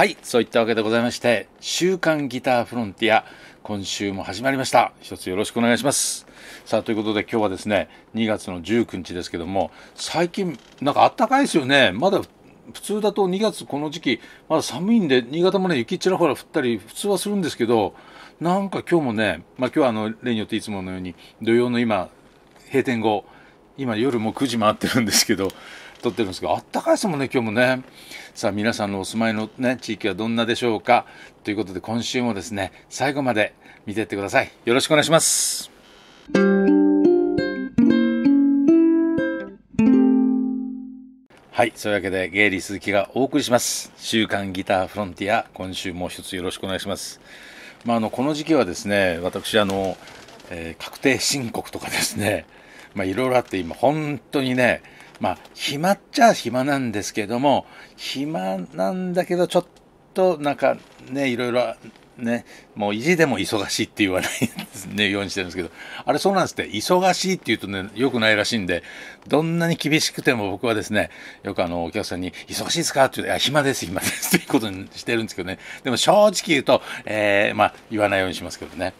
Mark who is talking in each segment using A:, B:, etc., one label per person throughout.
A: はい、そういったわけでございまして、週刊ギターフロンティア、今週も始まりました。一つよろしくお願いします。さあ、ということで今日はですね、2月の19日ですけども、最近、なんかあったかいですよね。まだ普通だと2月この時期、まだ寒いんで、新潟もね、雪ちらほら降ったり、普通はするんですけど、なんか今日もね、まあ今日はあの、例によっていつものように、土曜の今、閉店後、今夜もう9時回ってるんですけど、撮ってるんですけど、あったかいですもんね、今日もね。さあ、皆さんのお住まいのね、地域はどんなでしょうか。ということで、今週もですね、最後まで見ていってください。よろしくお願いします。はい。そういうわけで、ゲイリー鈴木がお送りします。週刊ギターフロンティア、今週もう一つよろしくお願いします。まあ、あの、この時期はですね、私、あの、えー、確定申告とかですね、まあ、いろいろあって今、本当にね、まあ、暇っちゃ暇なんですけども、暇なんだけど、ちょっとなんかね、いろいろね、もう意地でも忙しいって言わないですね、ようにしてるんですけど、あれそうなんですって、忙しいって言うとね、良くないらしいんで、どんなに厳しくても僕はですね、よくあの、お客さんに、忙しいですかって言うと、いや、暇です、暇ですっていうことにしてるんですけどね。でも正直言うと、えー、まあ、言わないようにしますけどね。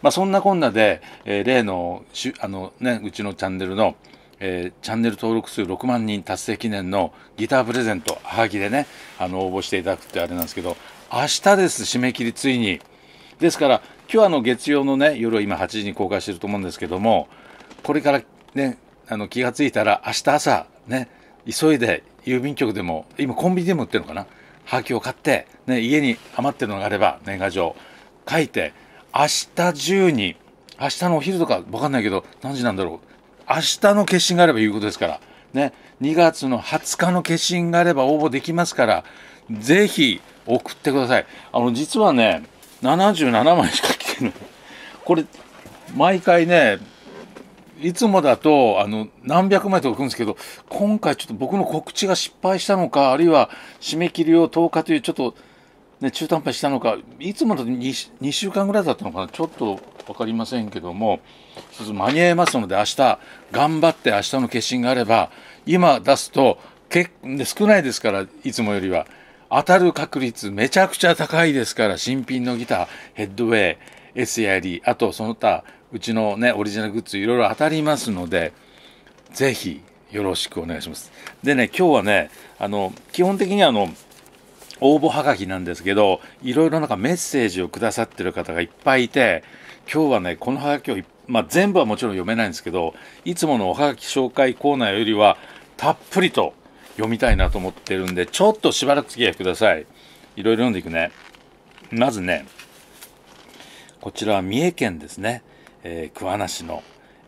A: まあ、そんなこんなで、えー、例の、あのね、うちのチャンネルの、えー、チャンネル登録数6万人達成記念のギタープレゼント、はがきでね、あの、応募していただくってあれなんですけど、明日です、締め切りついに。ですから、今日あの、月曜のね、夜今8時に公開してると思うんですけども、これからね、あの、気がついたら、明日朝、ね、急いで郵便局でも、今コンビニでも売ってるのかな、はがきを買って、ね、家に余ってるのがあれば、年賀状、書いて、明日中に、明日のお昼とか分かんないけど、何時なんだろう、明日の決心があればいうことですから、ね、2月の20日の決心があれば応募できますから、ぜひ送ってください。あの、実はね、77枚しか来てない。これ、毎回ね、いつもだと、あの、何百枚とか来るんですけど、今回ちょっと僕の告知が失敗したのか、あるいは締め切りを10日というちょっとね、中途半端したのかいつもの 2, 2週間ぐらいだったのかなちょっと分かりませんけどもっと間に合いますので明日頑張って明日の決心があれば今出すとけ少ないですからいつもよりは当たる確率めちゃくちゃ高いですから新品のギターヘッドウェイ S やりあとその他うちのねオリジナルグッズいろいろ当たりますのでぜひよろしくお願いします。でね今日はねあの基本的にあの応募はがきなんですけど、いろいろなんかメッセージをくださってる方がいっぱいいて、今日はね、このはがきを、まあ、全部はもちろん読めないんですけど、いつものおはがき紹介コーナーよりは、たっぷりと読みたいなと思ってるんで、ちょっとしばらく付き合いください。いろいろ読んでいくね。まずね、こちらは三重県ですね、えー、桑名市の、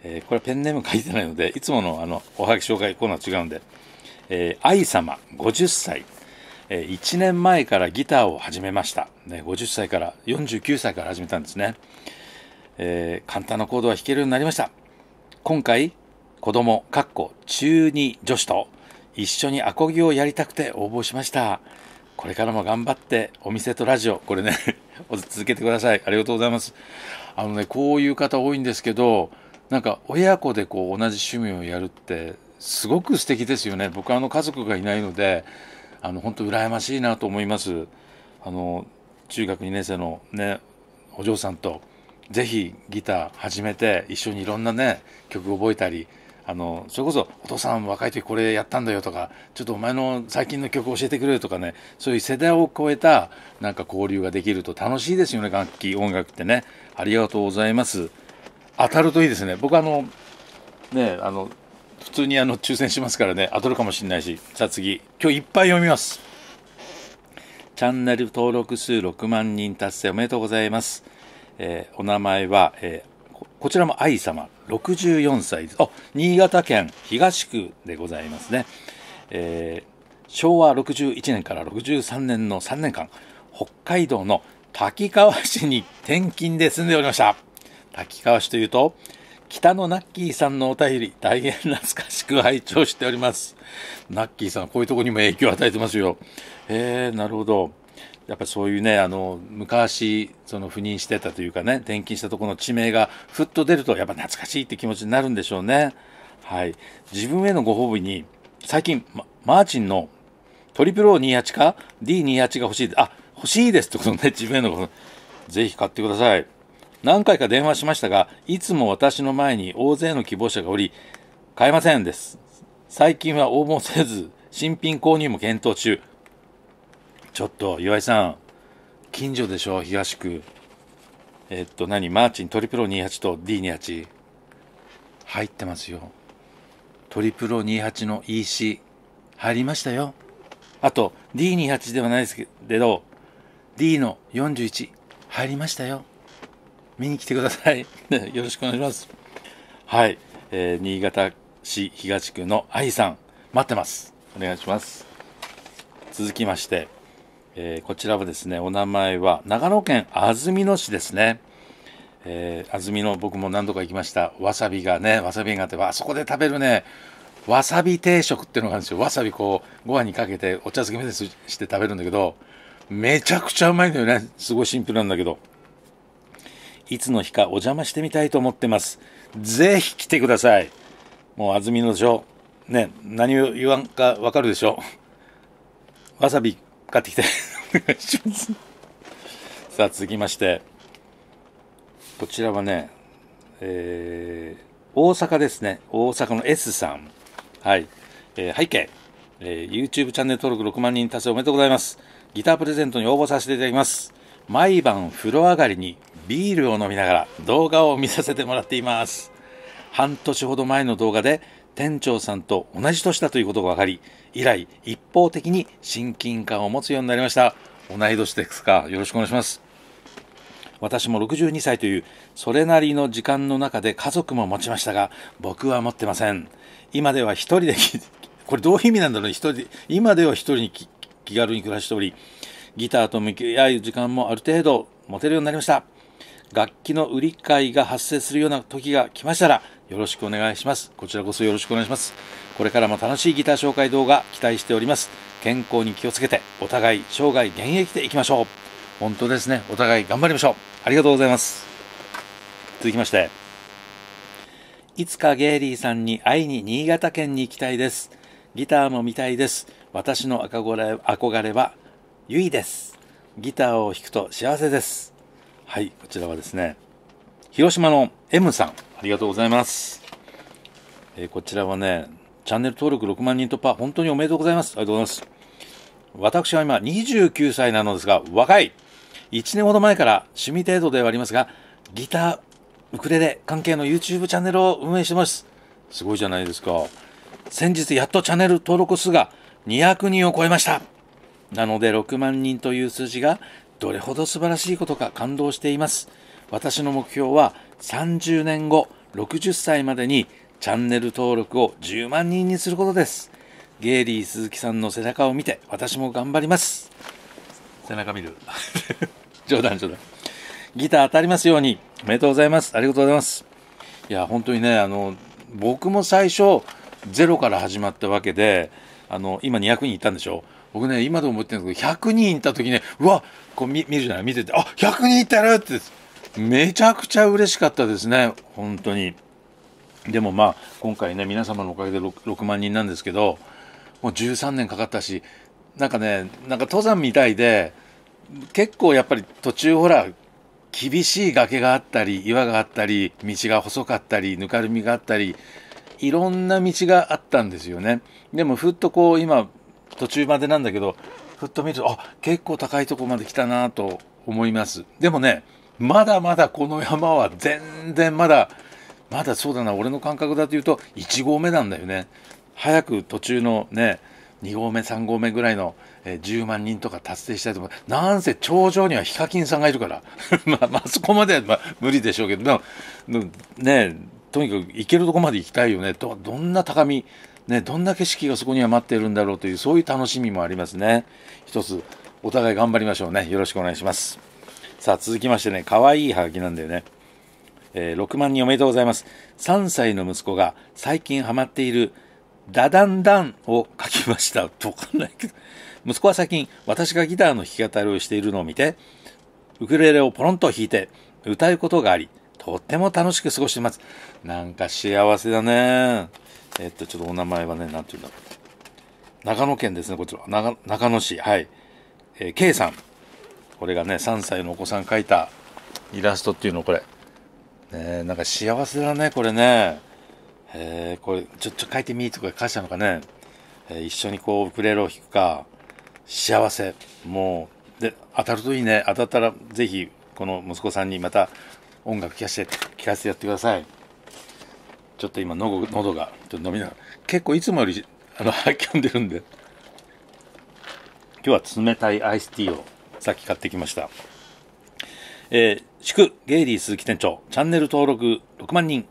A: えー、これペンネーム書いてないので、いつものあのおはがき紹介コーナー違うんで、えー、愛様50歳。1年前からギターを始めました。50歳から、49歳から始めたんですね。えー、簡単なコードは弾けるようになりました。今回、子供、かっこ中2女子と一緒にアコギをやりたくて応募しました。これからも頑張ってお店とラジオ、これね 続けてください。ありがとうございます。あのね、こういう方多いんですけど、なんか親子でこう同じ趣味をやるってすごく素敵ですよね。僕あの家族がいないので、あの本当羨ましいなと思いますあの中学2年生のねお嬢さんとぜひギター始めて一緒にいろんなね曲覚えたりあのそれこそ「お父さん若い時これやったんだよ」とか「ちょっとお前の最近の曲教えてくれ」とかねそういう世代を超えたなんか交流ができると楽しいですよね楽器音楽ってねありがとうございます当たるといいですね僕あのねあの普通にあの抽選しますからね当たるかもしれないしさあ次今日いっぱい読みますチャンネル登録数6万人達成おめでとうございます、えー、お名前は、えー、こちらも愛様64歳あ新潟県東区でございますね、えー、昭和61年から63年の3年間北海道の滝川市に転勤で住んでおりました滝川市というと北のナッキーさんのお便り、大変懐かしく拝聴しております。ナッキーさん、こういうとこにも影響を与えてますよ。へえ、なるほど。やっぱそういうね、あの、昔、その赴任してたというかね、転勤したとこの地名がふっと出ると、やっぱ懐かしいって気持ちになるんでしょうね。はい。自分へのご褒美に、最近、ま、マーチンのトリプル O28 か D28 が欲しい。あ、欲しいですってことね、自分へのご褒美。ぜひ買ってください。何回か電話しましたが、いつも私の前に大勢の希望者がおり、買えませんです。最近は応募せず、新品購入も検討中。ちょっと、岩井さん、近所でしょ、東区。えっと、何マーチントリプロ28と D28。入ってますよ。トリプロ28の EC、入りましたよ。あと、D28 ではないですけど、D の41、入りましたよ。見に来てください よろしくお願いしますはい、えー、新潟市東区の愛さん待ってますお願いします続きまして、えー、こちらはですねお名前は長野県安曇野市ですねえー、安曇野僕も何度か行きましたわさびがねわさびがあってあそこで食べるねわさび定食っていうのがあるんですよわさびこうご飯にかけてお茶漬け目でして食べるんだけどめちゃくちゃうまいんだよねすごいシンプルなんだけどいつの日かお邪魔してみたいと思ってます。ぜひ来てください。もう安曇野城、ね、何を言わんかわかるでしょう。わさび買ってきて、お願いします。さあ、続きまして、こちらはね、えー、大阪ですね。大阪の S さん。はい。えー、背景、えー、YouTube チャンネル登録6万人達成おめでとうございます。ギタープレゼントに応募させていただきます。毎晩風呂上がりにビールを飲みながら動画を見させてもらっています半年ほど前の動画で店長さんと同じ年だということが分かり以来一方的に親近感を持つようになりました同い年ですかよろしくお願いします私も62歳というそれなりの時間の中で家族も持ちましたが僕は持ってません今では一人でこれどういう意味なんだろう一人今では一人に気軽に暮らしておりギターと向き合う時間もある程度持てるようになりました楽器の売り買いが発生するような時が来ましたら、よろしくお願いします。こちらこそよろしくお願いします。これからも楽しいギター紹介動画期待しております。健康に気をつけて、お互い生涯現役でいきましょう。本当ですね。お互い頑張りましょう。ありがとうございます。続きまして。いつかゲイリーさんに会いに新潟県に行きたいです。ギターも見たいです。私の憧れ憧れは、ゆいです。ギターを弾くと幸せです。はい、こちらはですね、広島の M さん、ありがとうございます。えー、こちらはね、チャンネル登録6万人突破、本当におめでとうございます。ありがとうございます。私は今29歳なのですが、若い !1 年ほど前から趣味程度ではありますが、ギター、ウクレレ関係の YouTube チャンネルを運営してます。すごいじゃないですか。先日やっとチャンネル登録数が200人を超えました。なので6万人という数字がどれほど素晴らしいことか感動しています。私の目標は30年後、60歳までにチャンネル登録を10万人にすることです。ゲイリー鈴木さんの背中を見て私も頑張ります。背中見る。冗談冗談。ギター当たりますように。おめでとうございます。ありがとうございます。いや、本当にね、あの、僕も最初、ゼロから始まったわけで、あの、今200人いたんでしょ僕ね今でも思ってるんですけど100人いた時ねうわこう見見るじゃない見ててあ100人いたるってめちゃくちゃ嬉しかったですね本当にでもまあ今回ね皆様のおかげで 6, 6万人なんですけどもう13年かかったしなんかねなんか登山みたいで結構やっぱり途中ほら厳しい崖があったり岩があったり道が細かったりぬかるみがあったりいろんな道があったんですよねでもふっとこう今途中までなんだけどふっと見るとあ結構高いとこまで来たなと思いますでもねまだまだこの山は全然まだまだそうだな俺の感覚だと言うと1合目なんだよね早く途中のね2合目3合目ぐらいの、えー、10万人とか達成したいと思うなんせ頂上にはヒカキンさんがいるから まあ、まあそこまでは、まあ、無理でしょうけどでもねとにかく行けるとこまで行きたいよねとどんな高みね、どんな景色がそこには待っているんだろうという、そういう楽しみもありますね。一つ、お互い頑張りましょうね。よろしくお願いします。さあ、続きましてね、可愛いいハガキなんだよね。えー、6万人おめでとうございます。3歳の息子が最近ハマっている、ダダンダンを書きました。わかんないけど。息子は最近、私がギターの弾き語りをしているのを見て、ウクレレをポロンと弾いて、歌うことがあり、とっても楽しく過ごしています。なんか幸せだね。えっと、ちょっとお名前はね、なんていうんだろう。長野県ですね、こちら。長長野市。はい。えー、K さん。これがね、3歳のお子さん描いたイラストっていうの、これ。ねなんか幸せだね、これね。えー、これ、ちょ、ちょ、書いてみーとか書いたのかね。えー、一緒にこう、ウクレレを弾くか。幸せ。もう、で、当たるといいね。当たったら、ぜひ、この息子さんにまた音楽聴かせて、聴かせてやってください。ちょっと今の喉がちょっと飲みながら結構いつもよりあの 吐き込んでるんで今日は冷たいアイスティーをさっき買ってきましたえー、祝ゲイリー鈴木店長チャンネル登録6万人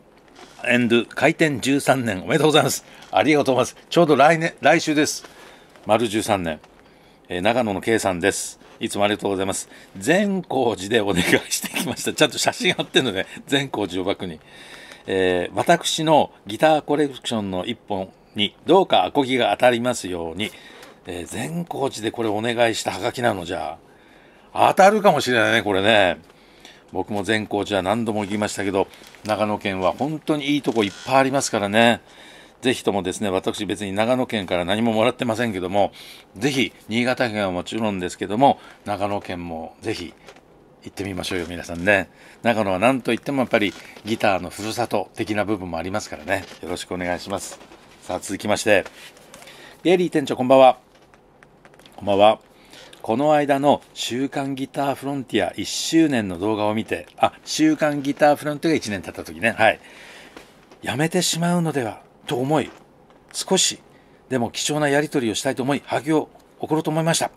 A: エンド開店13年おめでとうございますありがとうございますちょうど来年来週です丸13年、えー、長野の K さんですいつもありがとうございます善光寺でお願いしてきましたちゃんと写真貼ってるので、ね、善光寺をバックにえー、私のギターコレクションの一本にどうかアコギが当たりますように、えー、全高地でこれお願いしたハガキなのじゃ。当たるかもしれないね、これね。僕も全高地は何度も行きましたけど、長野県は本当にいいとこいっぱいありますからね。ぜひともですね、私別に長野県から何ももらってませんけども、ぜひ新潟県はもちろんですけども、長野県もぜひ行ってみましょうよ皆さんね長野は何といってもやっぱりギターのふるさと的な部分もありますからねよろしくお願いしますさあ続きましてゲイリー店長こんばんはこんばんはこの間の「週刊ギターフロンティア」1周年の動画を見てあ週刊ギターフロンティアが1年経った時ねはいやめてしまうのではと思い少しでも貴重なやり取りをしたいと思い、ハギを送ろうと思いました。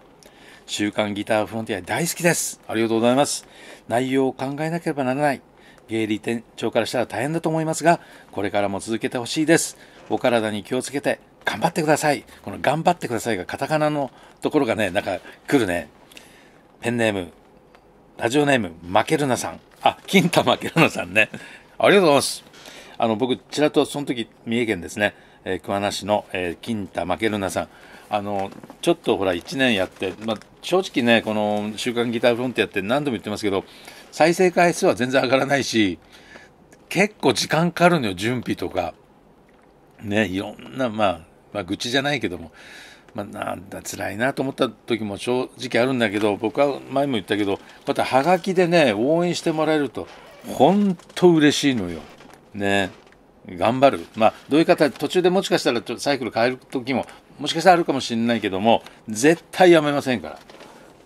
A: 週刊ギターフロンティア大好きです。ありがとうございます。内容を考えなければならない。芸理店長からしたら大変だと思いますが、これからも続けてほしいです。お体に気をつけて、頑張ってください。この頑張ってくださいがカタカナのところがね、なんか来るね。ペンネーム、ラジオネーム、負けるなさん。あ、金太負けるなさんね。ありがとうございます。あの、僕、ちらっとその時、三重県ですね。えー、桑名市の、えー、金田負けるなさん。あの、ちょっとほら、1年やって、まあ、正直ね、この、週刊ギターフロンティアって何度も言ってますけど、再生回数は全然上がらないし、結構時間かかるのよ、準備とか。ね、いろんな、まあ、まあ、愚痴じゃないけども、まあ、なんだ、辛いなと思った時も正直あるんだけど、僕は前も言ったけど、またはがきでね、応援してもらえると、ほんと嬉しいのよ。ね。頑張る、まあ、どういう方途中でもしかしたらサイクル変える時ももしかしたらあるかもしれないけども絶対やめませんから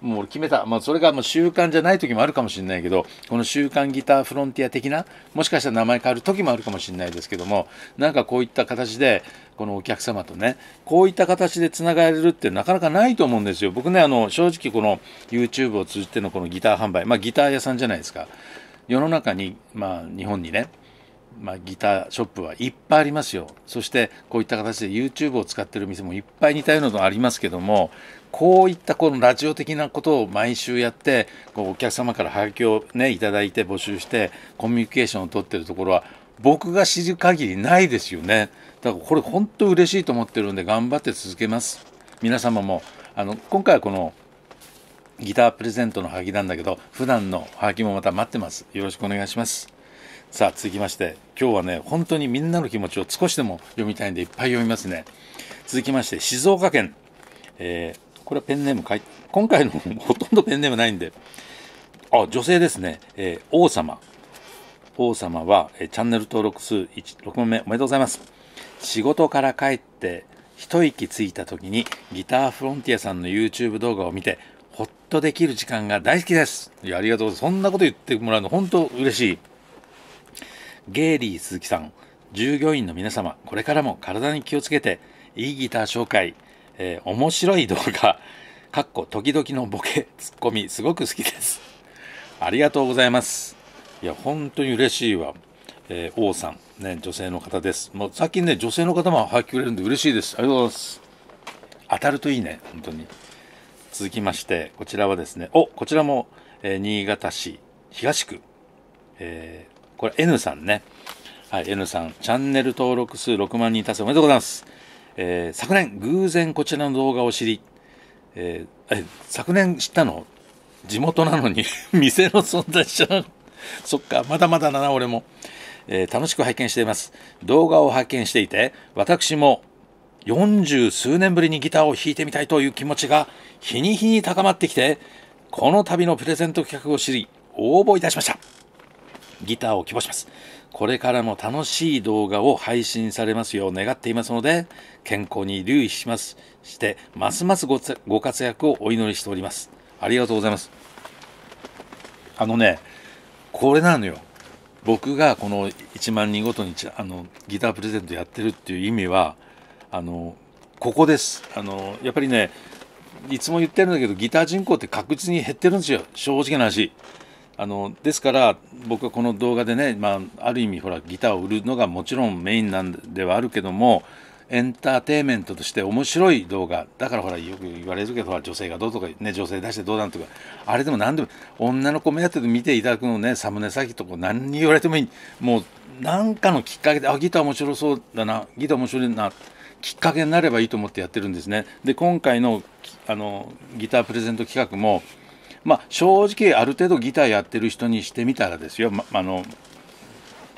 A: もう決めた、まあ、それがもう習慣じゃない時もあるかもしれないけどこの習慣ギターフロンティア的なもしかしたら名前変わる時もあるかもしれないですけどもなんかこういった形でこのお客様とねこういった形でつながれるってなかなかないと思うんですよ僕ねあの正直この YouTube を通じてのこのギター販売まあギター屋さんじゃないですか世の中にまあ日本にねまあ、ギターショップはいっぱいありますよそしてこういった形で YouTube を使ってる店もいっぱい似たようなのありますけどもこういったこのラジオ的なことを毎週やってこうお客様からハガをねいただいて募集してコミュニケーションをとってるところは僕が知る限りないですよねだからこれ本当嬉しいと思ってるんで頑張って続けます皆様もあの今回はこのギタープレゼントのハガなんだけど普段のハガキもまた待ってますよろしくお願いしますさあ続きまして今日はね本当にみんなの気持ちを少しでも読みたいんでいっぱい読みますね続きまして静岡県、えー、これはペンネームかい今回のほとんどペンネームないんであ女性ですね、えー、王様王様は、えー、チャンネル登録数6問目おめでとうございます仕事から帰って一息ついた時にギターフロンティアさんの YouTube 動画を見てほっとできる時間が大好きですいやありがとうございますそんなこと言ってもらうの本当嬉しいゲイリー鈴木さん、従業員の皆様、これからも体に気をつけて、いいギター紹介、えー、面白い動画、かっこ時々のボケ、ツッコミ、すごく好きです。ありがとうございます。いや、本当に嬉しいわ。えー、王さん、ね、女性の方です。もう最近ね、女性の方も入ってくれるんで嬉しいです。ありがとうございます。当たるといいね、本当に。続きまして、こちらはですね、お、こちらも、えー、新潟市東区、えー、これ N さんね。はい、N さん、チャンネル登録数6万人達成おめでとうございます。えー、昨年、偶然こちらの動画を知り、えー、え昨年知ったの地元なのに 店の存在者そっか、まだまだだな、俺も。えー、楽しく拝見しています。動画を拝見していて、私も40数年ぶりにギターを弾いてみたいという気持ちが日に日に高まってきて、この旅のプレゼント企画を知り、応募いたしました。ギターを希望します。これからも楽しい動画を配信されますよう願っていますので、健康に留意します、して、ますますごご活躍をお祈りしております。ありがとうございます。あのね、これなのよ。僕がこの1万人ごとにあのギタープレゼントやってるっていう意味は、あの、ここです。あの、やっぱりね、いつも言ってるんだけど、ギター人口って確実に減ってるんですよ。正直な話。あのですから僕はこの動画でね、まあ、ある意味ほらギターを売るのがもちろんメインなんではあるけどもエンターテインメントとして面白い動画だからほらよく言われるけどほら女性がどうとか、ね、女性出してどうなんとかあれでも何でも女の子目当てで見ていただくのねサムネ詐欺とか何に言われてもいいもう何かのきっかけであギター面白そうだなギター面白いなきっかけになればいいと思ってやってるんですね。で今回のあのギタープレゼント企画もまあ、正直ある程度ギターやってる人にしてみたらですよ、ま、あの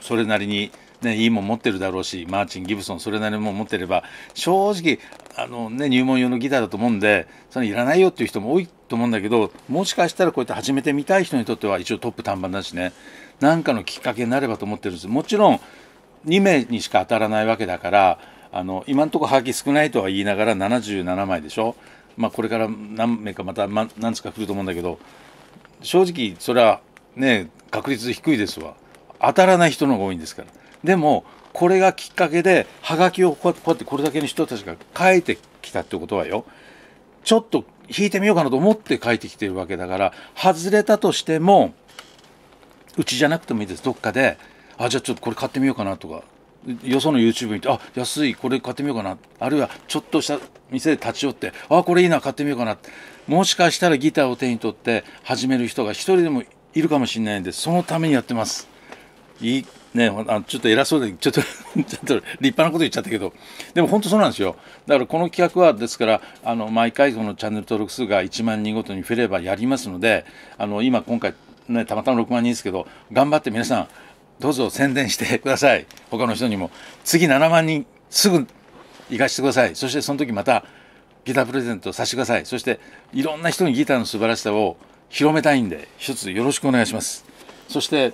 A: それなりに、ね、いいもん持ってるだろうしマーチン・ギブソンそれなりのもん持ってれば正直あの、ね、入門用のギターだと思うんでそれいらないよっていう人も多いと思うんだけどもしかしたらこうやって始めてみたい人にとっては一応トップ短板だしね何かのきっかけになればと思ってるんですもちろん2名にしか当たらないわけだからあの今のところハがキ少ないとは言いながら77枚でしょまあ、これから何名かまた、何つか来ると思うんだけど正直それはね確率低いですわ当たらない人の方が多いんですからでもこれがきっかけではがきをこうやってこれだけの人たちが書いてきたってことはよちょっと引いてみようかなと思って書いてきてるわけだから外れたとしてもうちじゃなくてもいいですどっかであじゃあちょっとこれ買ってみようかなとかよその YouTube 見てあ安いこれ買ってみようかなあるいはちょっとした店で立ち寄ってあこれいいな買ってみようかなもしかしたらギターを手に取って始める人が一人でもいるかもしれないんでそのためにやってますいいねあちょっと偉そうでちょっと ちょっと立派なこと言っちゃったけどでも本当そうなんですよだからこの企画はですからあの毎回このチャンネル登録数が1万人ごとに増えればやりますのであの今今回ね、たまたま6万人ですけど、頑張って皆さん、どうぞ宣伝してください他の人にも次7万人すぐ行かしてくださいそしてその時またギタープレゼントさせてくださいそしていろんな人にギターの素晴らしさを広めたいんで一つよろしくお願いしますそして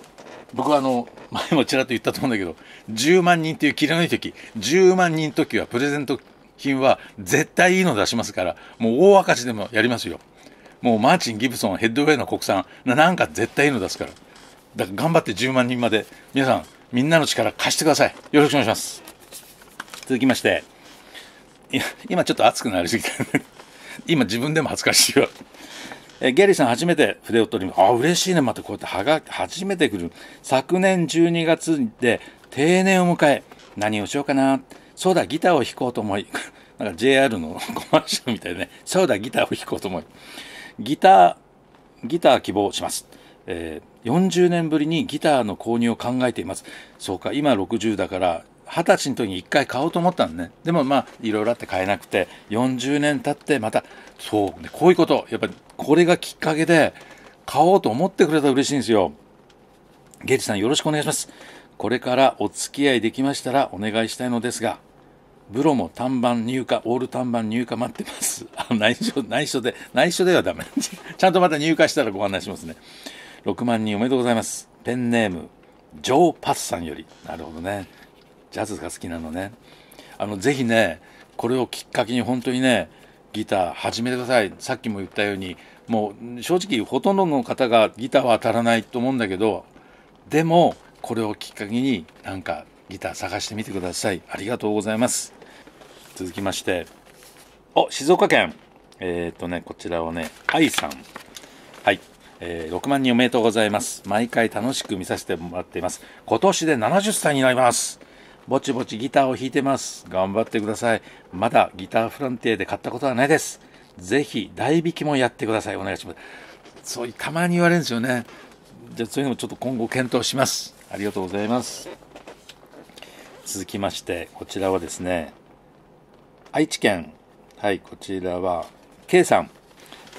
A: 僕はあの前もちらっと言ったと思うんだけど10万人っていう切レのいい時10万人時はプレゼント品は絶対いいの出しますからもう大赤字でもやりますよもうマーチン・ギブソンヘッドウェイの国産なんか絶対いいの出すからだから頑張って10万人まで皆さんみんなの力貸してくださいよろしくお願いします続きまして今ちょっと熱くなりすぎた 今自分でも恥ずかしいわえギャリーさん初めて筆を取りあ嬉しいねまたこうやってはが初めて来る昨年12月で定年を迎え何をしようかなそうだギターを弾こうと思い なんか JR の コマーシャルみたいなねそうだギターを弾こうと思いギターギター希望します、えー40年ぶりにギターの購入を考えています。そうか、今60だから、20歳の時に1回買おうと思ったのね。でもまあ、いろいろあって買えなくて、40年経ってまた、そう、ね、こういうこと、やっぱりこれがきっかけで、買おうと思ってくれたら嬉しいんですよ。ゲイジさんよろしくお願いします。これからお付き合いできましたらお願いしたいのですが、ブロも単板入荷、オール単板入荷待ってます。あ内緒、内緒で、内緒ではダメ。ちゃんとまた入荷したらご案内しますね。6万人おめでとうございますペンネームジョー・パスさんよりなるほどねジャズが好きなのねあのぜひねこれをきっかけに本当にねギター始めてくださいさっきも言ったようにもう正直ほとんどの方がギターは当たらないと思うんだけどでもこれをきっかけになんかギター探してみてくださいありがとうございます続きましてお静岡県えっ、とねこちらをね愛さんはいえー、6万人おめでとうございます毎回楽しく見させてもらっています今年で70歳になりますぼちぼちギターを弾いてます頑張ってくださいまだギターフロンティアで買ったことはないですぜひ代引きもやってくださいお願いしますそうたまに言われるんですよねじゃあそういうのもちょっと今後検討しますありがとうございます続きましてこちらはですね愛知県はいこちらは K さん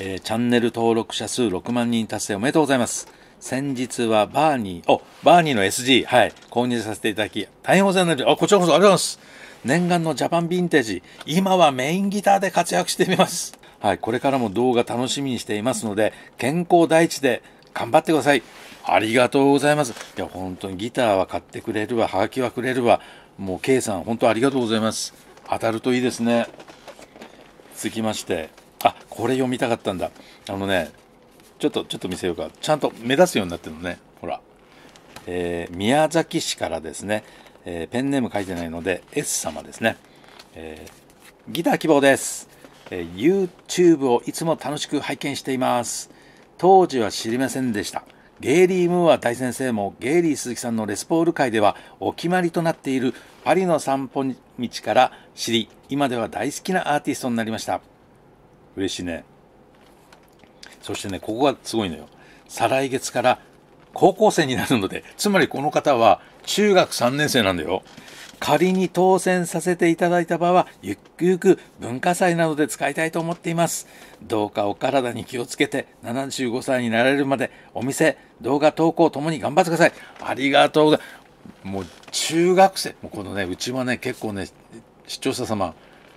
A: えー、チャンネル登録者数6万人達成おめでとうございます。先日はバーニー、お、バーニーの SG、はい、購入させていただき、大変お世話になり、まあ、こちらこそありがとうございます。念願のジャパンヴィンテージ、今はメインギターで活躍してみます。はい、これからも動画楽しみにしていますので、健康第一で頑張ってください。ありがとうございます。いや、本当にギターは買ってくれるわ、はがきはくれるわ、もう K さん、本当ありがとうございます。当たるといいですね。続きまして、あこれ読みたかったんだあのねちょっとちょっと見せようかちゃんと目立つようになってるのねほら、えー、宮崎市からですね、えー、ペンネーム書いてないので S 様ですね、えー、ギター希望です、えー、YouTube をいつも楽しく拝見しています当時は知りませんでしたゲイリー・ムーア大先生もゲイリー鈴木さんのレスポール界ではお決まりとなっているパリの散歩道から知り今では大好きなアーティストになりました嬉しいねそしてねここがすごいのよ再来月から高校生になるのでつまりこの方は中学3年生なんだよ仮に当選させていただいた場合はゆくゆく文化祭などで使いたいと思っていますどうかお体に気をつけて75歳になられるまでお店動画投稿ともに頑張ってくださいありがとうございますもう中学生もうこのねうちはね結構ね視聴者様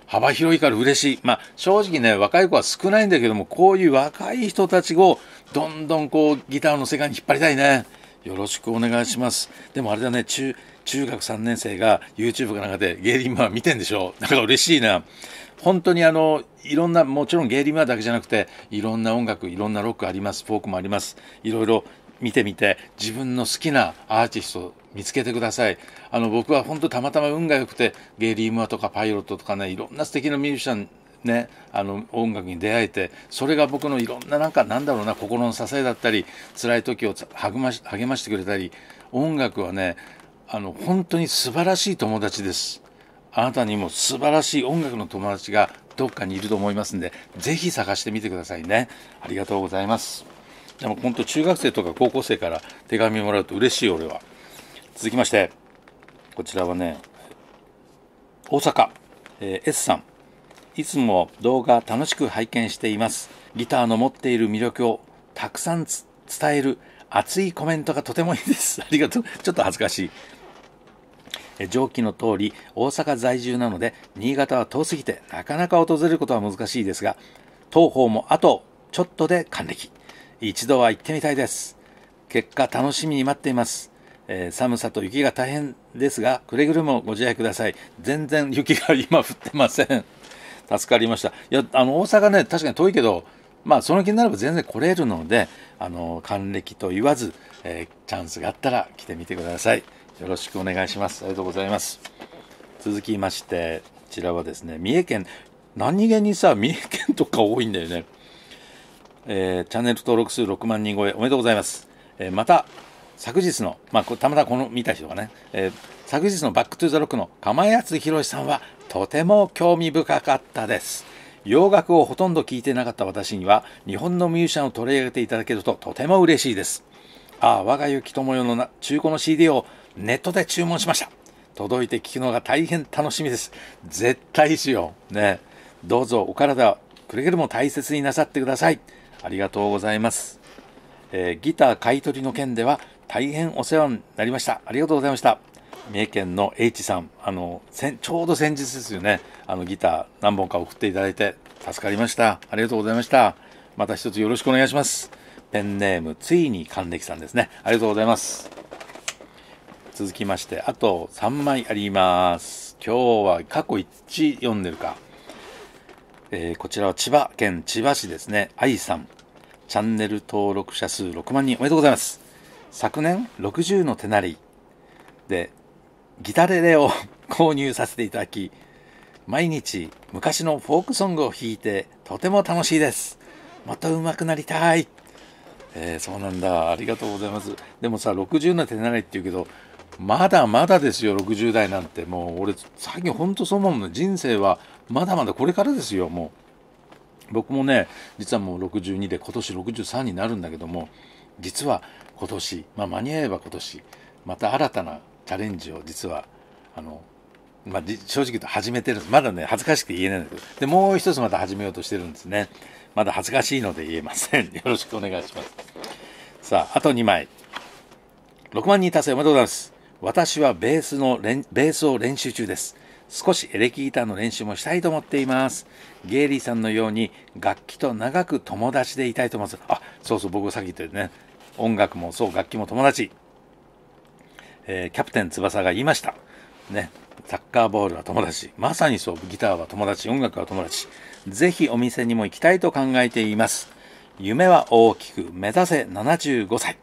A: 幅広いから嬉しい、まあ、正直ね若い子は少ないんだけどもこういう若い人たちをどんどんこうギターの世界に引っ張りたいねよろしくお願いしますでもあれだね中中学3年生が YouTube かなんかで芸人リマ見てんでしょなんか嬉しいな本当にあのいろんなもちろん芸人リマだけじゃなくていろんな音楽いろんなロックありますフォークもありますいろいろ見てみて自分の好きなアーティスト見つけてください。あの僕は本当たまたま運が良くてゲイリー・ムアとかパイロットとかねいろんな素敵なミュージシャンね、あの音楽に出会えてそれが僕のいろんななんかなんだろうな心の支えだったり辛い時を励まし励ましてくれたり音楽はねあの本当に素晴らしい友達ですあなたにも素晴らしい音楽の友達がどっかにいると思いますんで是非探してみてくださいねありがとうございますでも本当中学生とか高校生から手紙もらうと嬉しい俺は。続きましてこちらはね大阪、えー、S さんいつも動画楽しく拝見していますギターの持っている魅力をたくさん伝える熱いコメントがとてもいいです ありがとうちょっと恥ずかしい上記の通り大阪在住なので新潟は遠すぎてなかなか訪れることは難しいですが東方もあとちょっとで還暦一度は行ってみたいです結果楽しみに待っていますえー、寒さと雪が大変ですが、くれぐれもご自愛ください。全然雪が今降ってません。助かりました。いや、あの、大阪ね、確かに遠いけど、まあ、その気になれば全然来れるので、あの、還暦と言わず、えー、チャンスがあったら来てみてください。よろしくお願いします。ありがとうございます。続きまして、こちらはですね、三重県、何気にさ、三重県とか多いんだよね。えー、チャンネル登録数6万人超え、おめでとうございます。えー、また、昨日の、まあ、たまたまこの見た人がね、えー、昨日の「バック・トゥ・ザ・ロック」の釜谷敦弘さんはとても興味深かったです。洋楽をほとんど聴いてなかった私には日本のミュージシャンを取り上げていただけるととても嬉しいです。ああ我が雪友よの中古の CD をネットで注文しました。届いて聞くのが大変楽しみです。絶対しよう。ね。どうぞお体くれぐれも大切になさってください。ありがとうございます。えー、ギター買取の件では大変お世話になりました。ありがとうございました。三重県の H さん、あの、ちょうど先日ですよね、あの、ギター何本か送っていただいて、助かりました。ありがとうございました。また一つよろしくお願いします。ペンネーム、ついに還暦さんですね。ありがとうございます。続きまして、あと3枚あります。今日は過去1読んでるか。えー、こちらは千葉県千葉市ですね。愛さん。チャンネル登録者数6万人おめでとうございます。昨年60の手なりでギタレレを購入させていただき毎日昔のフォークソングを弾いてとても楽しいですもっと上手くなりたいえー、そうなんだありがとうございますでもさ60の手なりって言うけどまだまだですよ60代なんてもう俺最近ほんとそう思うの人生はまだまだこれからですよもう僕もね実はもう62で今年63になるんだけども実は今年、まあ、間に合えば今年また新たなチャレンジを実はあの、まあ、正直言うと始めてるんですまだね恥ずかしくて言えないんだけどでもう一つまた始めようとしてるんですねまだ恥ずかしいので言えませんよろしくお願いしますさああと2枚6万人達成おめでとうございます私はベースのベースを練習中です少しエレキギターの練習もしたいと思っていますゲイリーさんのように楽器と長く友達でいたいと思いますあそうそう僕さっき言ったよね音楽もそう、楽器も友達。えー、キャプテン翼が言いました。ね。サッカーボールは友達。まさにそう、ギターは友達、音楽は友達。ぜひお店にも行きたいと考えています。夢は大きく、目指せ75歳。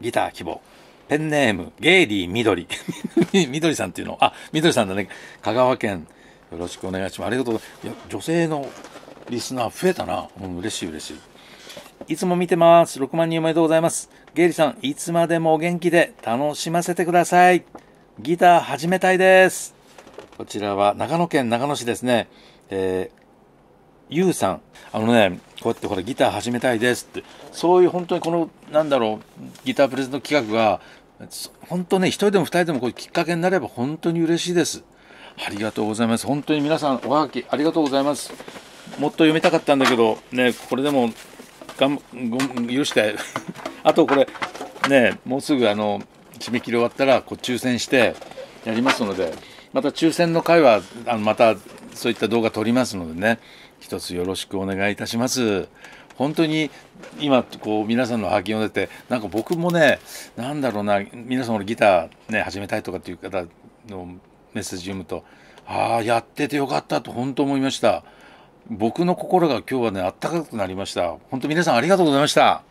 A: ギター希望。ペンネーム、ゲイリーみどり。みどりさんっていうの、あ、みどりさんだね。香川県、よろしくお願いします。ありがとう。ございや、女性のリスナー増えたな。うん、嬉しい嬉しい。いつも見てます。6万人おめでとうございます。ゲイリさん、いつまでもお元気で楽しませてください。ギター始めたいです。こちらは長野県長野市ですね。えー、ゆうさん、あのね、こうやってほらギター始めたいですって、そういう本当にこの、なんだろう、ギタープレゼント企画が、本当ね、一人でも二人でもこうきっかけになれば本当に嬉しいです。ありがとうございます。本当に皆さん、おはがきありがとうございます。もっと読みたかったんだけど、ね、これでもがんご許して あとこれねもうすぐあの締め切り終わったらこう抽選してやりますのでまた抽選の回はあのまたそういった動画撮りますのでね一つよろしくお願いいたします。本当に今こう皆さんの発言を出てなんか僕もね何だろうな皆さん俺ギターね始めたいとかっていう方のメッセージ読むとああやっててよかったと本当思いました。僕の心が今日はね、あったかくなりました。本当皆さんありがとうございました。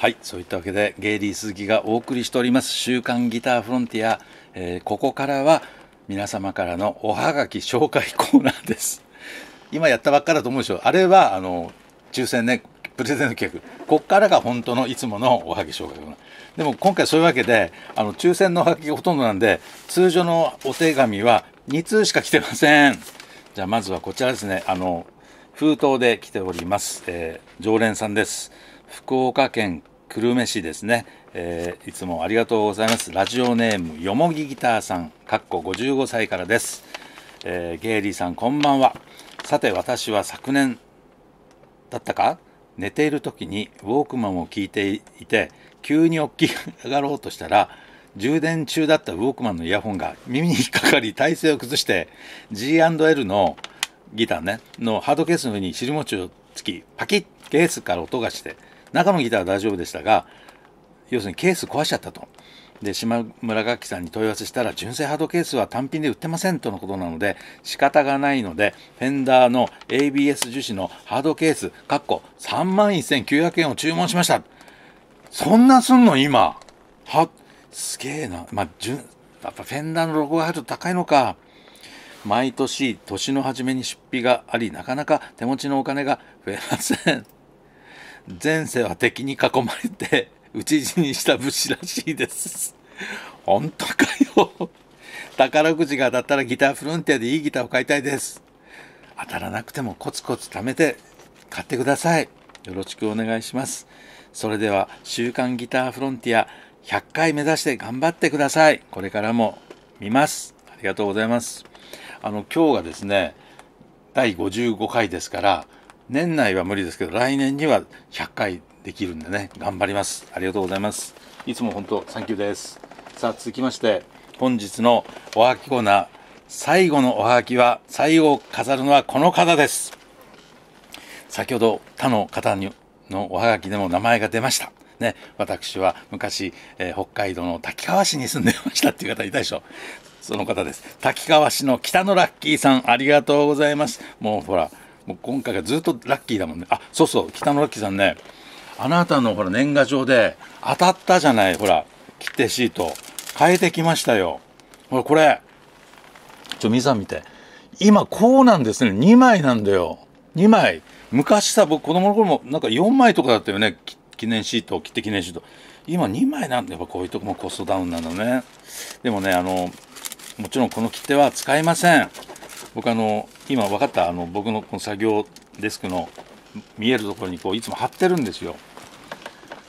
A: はい、そういったわけで、ゲイリー鈴木がお送りしております、週刊ギターフロンティア、えー、ここからは皆様からのおはがき紹介コーナーです。今やったばっかだと思うでしょ。あれは、あの、抽選ね、プレゼント企画こっからが本当のいつものおはぎ紹介でも今回そういうわけであの抽選のおはぎがほとんどなんで通常のお手紙は2通しか来てませんじゃあまずはこちらですねあの封筒で来ております、えー、常連さんです福岡県久留米市ですね、えー、いつもありがとうございますラジオネームよもぎギターさんかっこ55歳からです、えー、ゲイリーさんこんばんはさて私は昨年だったか寝ている時にウォークマンを聞いていて急に起き上がろうとしたら充電中だったウォークマンのイヤホンが耳に引っかかり体勢を崩して G&L のギターねのハードケースの上に尻餅をつきパキッケースから音がして中のギターは大丈夫でしたが要するにケース壊しちゃったとで島村楽器さんに問い合わせしたら純正ハードケースは単品で売ってませんとのことなので仕方がないのでフェンダーの ABS 樹脂のハードケースかっこ3万1900円を注文しましたそんなすんの今はすげえなまあ純やっぱフェンダーのロゴが入ると高いのか毎年年の初めに出費がありなかなか手持ちのお金が増えません前世は敵に囲まれて討ち死にした武士らしいです。本当かよ。宝くじが当たったらギターフロンティアでいいギターを買いたいです。当たらなくてもコツコツ貯めて買ってください。よろしくお願いします。それでは、週刊ギターフロンティア100回目指して頑張ってください。これからも見ます。ありがとうございます。あの、今日がですね、第55回ですから、年内は無理ですけど、来年には100回できるんでね頑張りますありがとうございますいつも本当サンキューですさあ続きまして本日のおはきコーナー最後のおはがきは最後を飾るのはこの方です先ほど他の方にのおはがきでも名前が出ましたね、私は昔、えー、北海道の滝川市に住んでましたっていう方いたでしょその方です滝川市の北のラッキーさんありがとうございますもうほらもう今回がずっとラッキーだもんねあそうそう北のラッキーさんねあなたのほら年賀状で当たったじゃないほら切手シート変えてきましたよほらこれちょみさ見て今こうなんですね2枚なんだよ2枚昔さ僕子供の頃もなんか4枚とかだったよね記念シート切手記念シート今2枚なんでやっぱこういうとこもコストダウンなのねでもねあのもちろんこの切手は使いません僕あの今分かったあの僕のこの作業デスクの見えるところにこういつも貼ってるんですよ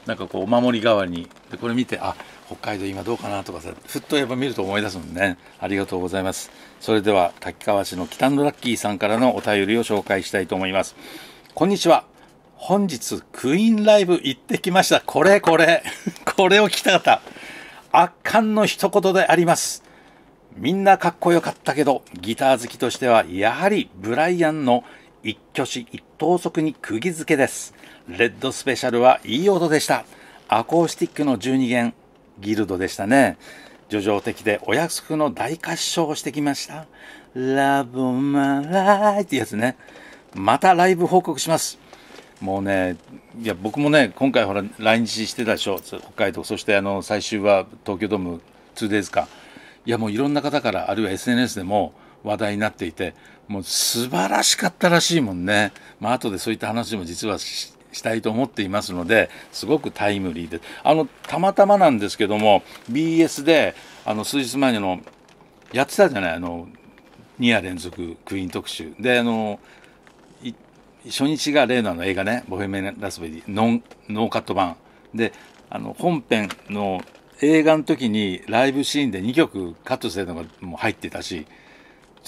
A: なんかこうお守り代わりにでこれ見てあ北海道今どうかなとかさふっとやっぱ見ると思い出すもんねありがとうございますそれでは滝川市の北のラッキーさんからのお便りを紹介したいと思いますこんにちは本日クイーンライブ行ってきましたこれこれ これを聞きたかった圧巻の一言でありますみんなかっこよかったけどギター好きとしてはやはりブライアンの「一挙手一投足に釘付けです。レッドスペシャルはいい音でした。アコースティックの12弦、ギルドでしたね。叙情的でお約束の大合唱をしてきました。ラブマライってやつね。またライブ報告します。もうね、いや僕もね、今回ほら来日してたでしょ、北海道、そしてあの最終は東京ドーム 2days か。いやもういろんな方から、あるいは SNS でも話題になっていて、もう素晴らしかったらしいもんね、まあ後でそういった話も実はしたいと思っていますのですごくタイムリーであのたまたまなんですけども BS であの数日前にのやってたじゃないあの2夜連続クイーン特集であの初日が例のあの映画ね「ボヘミアン・ラスベリーノン」ノーカット版であの本編の映画の時にライブシーンで2曲カットしてるのがもう入ってたし